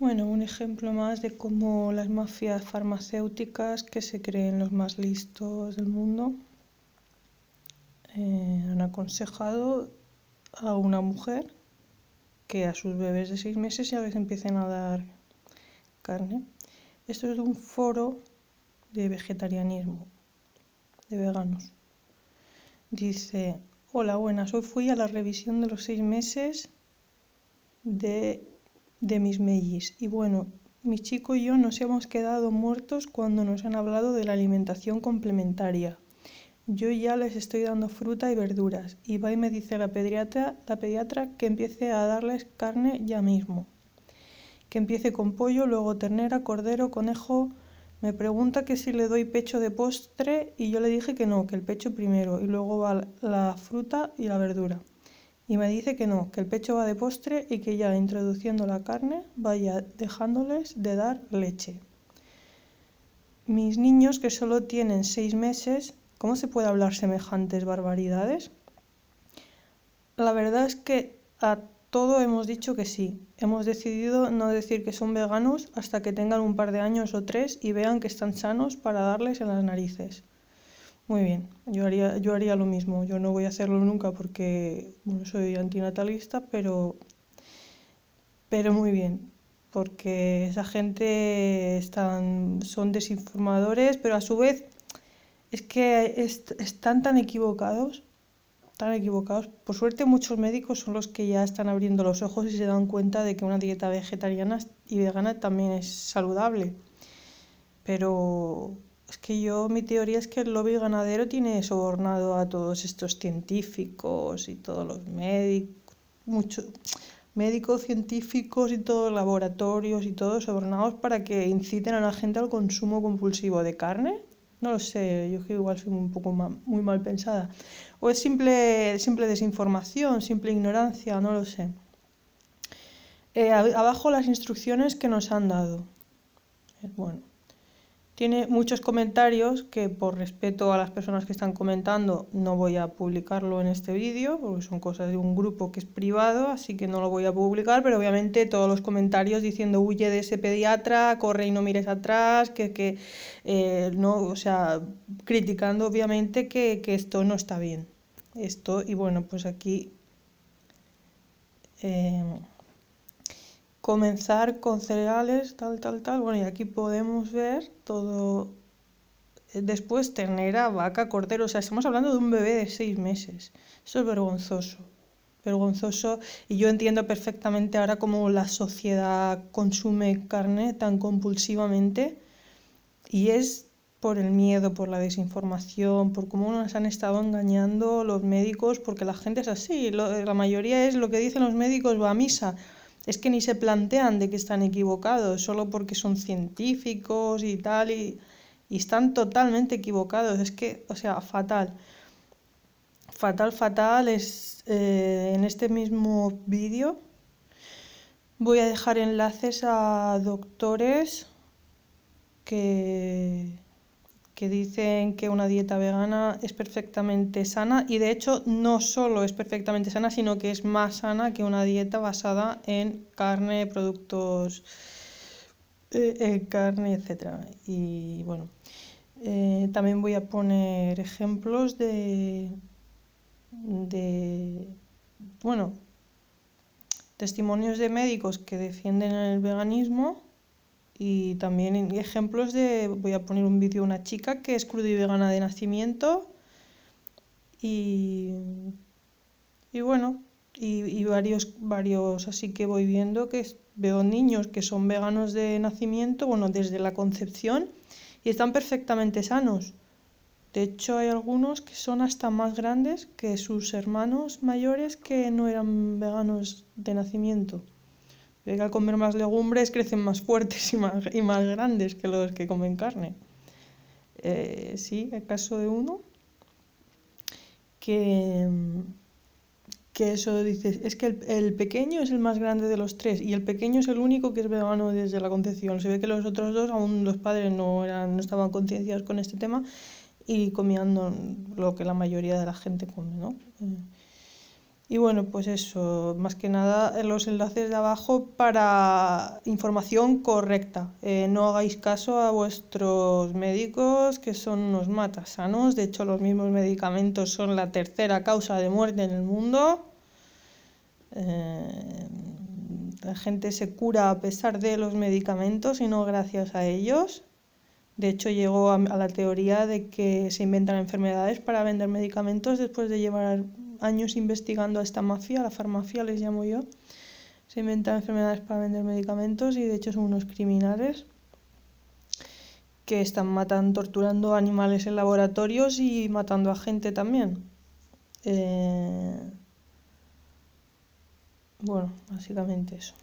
Bueno, un ejemplo más de cómo las mafias farmacéuticas que se creen los más listos del mundo eh, han aconsejado a una mujer que a sus bebés de seis meses ya les empiecen a dar carne. Esto es de un foro de vegetarianismo, de veganos. Dice, hola, buenas, hoy fui a la revisión de los seis meses de de mis mellis. Y bueno, mi chico y yo nos hemos quedado muertos cuando nos han hablado de la alimentación complementaria. Yo ya les estoy dando fruta y verduras y va y me dice la pediatra, la pediatra que empiece a darles carne ya mismo. Que empiece con pollo, luego ternera, cordero, conejo. Me pregunta que si le doy pecho de postre y yo le dije que no, que el pecho primero y luego va la fruta y la verdura y me dice que no, que el pecho va de postre y que ya introduciendo la carne vaya dejándoles de dar leche. Mis niños que solo tienen seis meses, ¿cómo se puede hablar semejantes barbaridades? La verdad es que a todo hemos dicho que sí. Hemos decidido no decir que son veganos hasta que tengan un par de años o tres y vean que están sanos para darles en las narices. Muy bien, yo haría, yo haría lo mismo. Yo no voy a hacerlo nunca porque bueno, soy antinatalista, pero, pero muy bien, porque esa gente están, son desinformadores, pero a su vez es que están tan equivocados, tan equivocados. Por suerte muchos médicos son los que ya están abriendo los ojos y se dan cuenta de que una dieta vegetariana y vegana también es saludable. Pero es que yo, mi teoría es que el lobby ganadero tiene sobornado a todos estos científicos y todos los médicos, muchos médicos, científicos y todos laboratorios y todos sobornados para que inciten a la gente al consumo compulsivo de carne. No lo sé, yo que igual soy un poco muy mal pensada. O es simple, simple desinformación, simple ignorancia, no lo sé. Eh, abajo las instrucciones que nos han dado. Eh, bueno, tiene muchos comentarios que por respeto a las personas que están comentando no voy a publicarlo en este vídeo, porque son cosas de un grupo que es privado, así que no lo voy a publicar, pero obviamente todos los comentarios diciendo huye de ese pediatra, corre y no mires atrás, que, eh, no, o sea, criticando obviamente que, esto no está bien. Esto, y bueno, pues aquí... Eh, comenzar con cereales, tal, tal, tal. Bueno, y aquí podemos ver todo. Eh, después ternera, vaca, cordero. O sea, estamos hablando de un bebé de seis meses. Eso es vergonzoso. Vergonzoso. Y yo entiendo perfectamente ahora cómo la sociedad consume carne tan compulsivamente. Y es por el miedo, por la desinformación, por cómo nos han estado engañando los médicos, porque la gente es así. la mayoría es lo que dicen los médicos, va a misa es que ni se plantean de que están equivocados, solo porque son científicos y tal, y, están totalmente equivocados. Es que, o sea, fatal. Fatal, fatal es eh, en este mismo vídeo. Voy a dejar enlaces a doctores que que dicen que una dieta vegana es perfectamente sana y de hecho no solo es perfectamente sana, sino que es más sana que una dieta basada en carne, productos, eh, eh, carne, etc. Y bueno, eh, también voy a poner ejemplos de, de, bueno, testimonios de médicos que defienden el veganismo y también ejemplos de, voy a poner un vídeo de una chica que es cruda y vegana de nacimiento. Y, y bueno, y, y, varios, varios así que voy viendo que veo niños que son veganos de nacimiento, bueno, desde la concepción, y están perfectamente sanos. De hecho, hay algunos que son hasta más grandes que sus hermanos mayores que no eran veganos de nacimiento que al comer más legumbres crecen más fuertes y más, y más grandes que los que comen carne. Eh, sí, el caso de uno que, que eso dice, es que el, pequeño es el más grande de los tres y el pequeño es el único que es vegano desde la concepción. Se ve que los otros dos, aún los padres no, eran, no estaban concienciados con este tema y comían lo que la mayoría de la gente come, ¿no? Eh, y bueno, pues eso, más que nada eh, los enlaces de abajo para información correcta. Eh, no hagáis caso a vuestros médicos que son unos matasanos. De hecho, los mismos medicamentos son la tercera causa de muerte en el mundo. Eh, la gente se cura a pesar de los medicamentos y no gracias a ellos. De hecho, llegó a, la teoría de que se inventan enfermedades para vender medicamentos después de llevar años investigando a esta mafia, la farmacia les llamo yo. Se inventan enfermedades para vender medicamentos y de hecho son unos criminales que están matando, torturando animales en laboratorios y matando a gente también. Eh, bueno, básicamente eso.